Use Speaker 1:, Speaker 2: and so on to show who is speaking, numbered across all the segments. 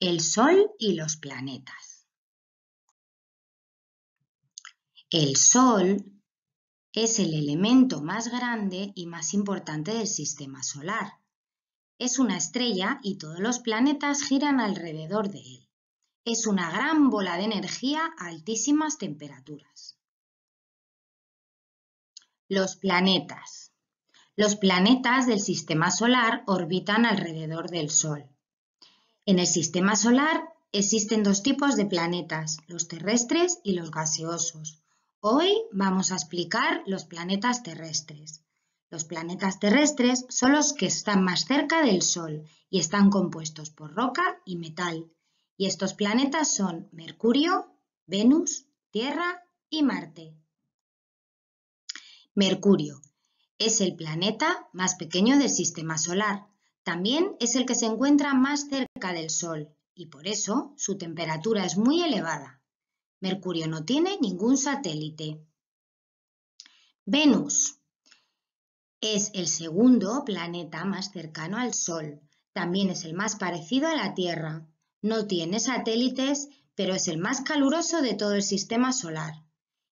Speaker 1: El Sol y los planetas. El Sol es el elemento más grande y más importante del sistema solar. Es una estrella y todos los planetas giran alrededor de él. Es una gran bola de energía a altísimas temperaturas. Los planetas. Los planetas del sistema solar orbitan alrededor del Sol. En el sistema solar existen dos tipos de planetas, los terrestres y los gaseosos. Hoy vamos a explicar los planetas terrestres. Los planetas terrestres son los que están más cerca del Sol y están compuestos por roca y metal. Y estos planetas son Mercurio, Venus, Tierra y Marte. Mercurio es el planeta más pequeño del sistema solar. También es el que se encuentra más cerca del Sol y por eso su temperatura es muy elevada. Mercurio no tiene ningún satélite. Venus es el segundo planeta más cercano al Sol. También es el más parecido a la Tierra. No tiene satélites, pero es el más caluroso de todo el sistema solar.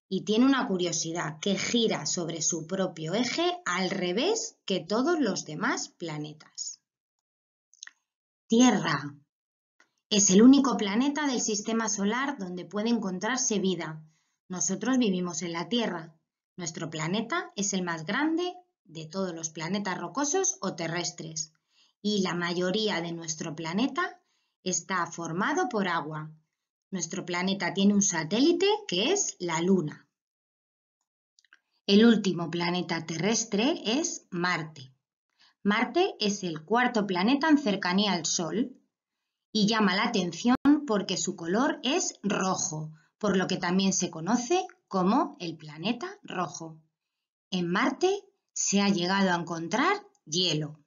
Speaker 1: Y tiene una curiosidad que gira sobre su propio eje al revés que todos los demás planetas. Tierra. Es el único planeta del sistema solar donde puede encontrarse vida. Nosotros vivimos en la Tierra. Nuestro planeta es el más grande de todos los planetas rocosos o terrestres. Y la mayoría de nuestro planeta está formado por agua. Nuestro planeta tiene un satélite que es la Luna. El último planeta terrestre es Marte. Marte es el cuarto planeta en cercanía al Sol y llama la atención porque su color es rojo, por lo que también se conoce como el planeta rojo. En Marte se ha llegado a encontrar hielo.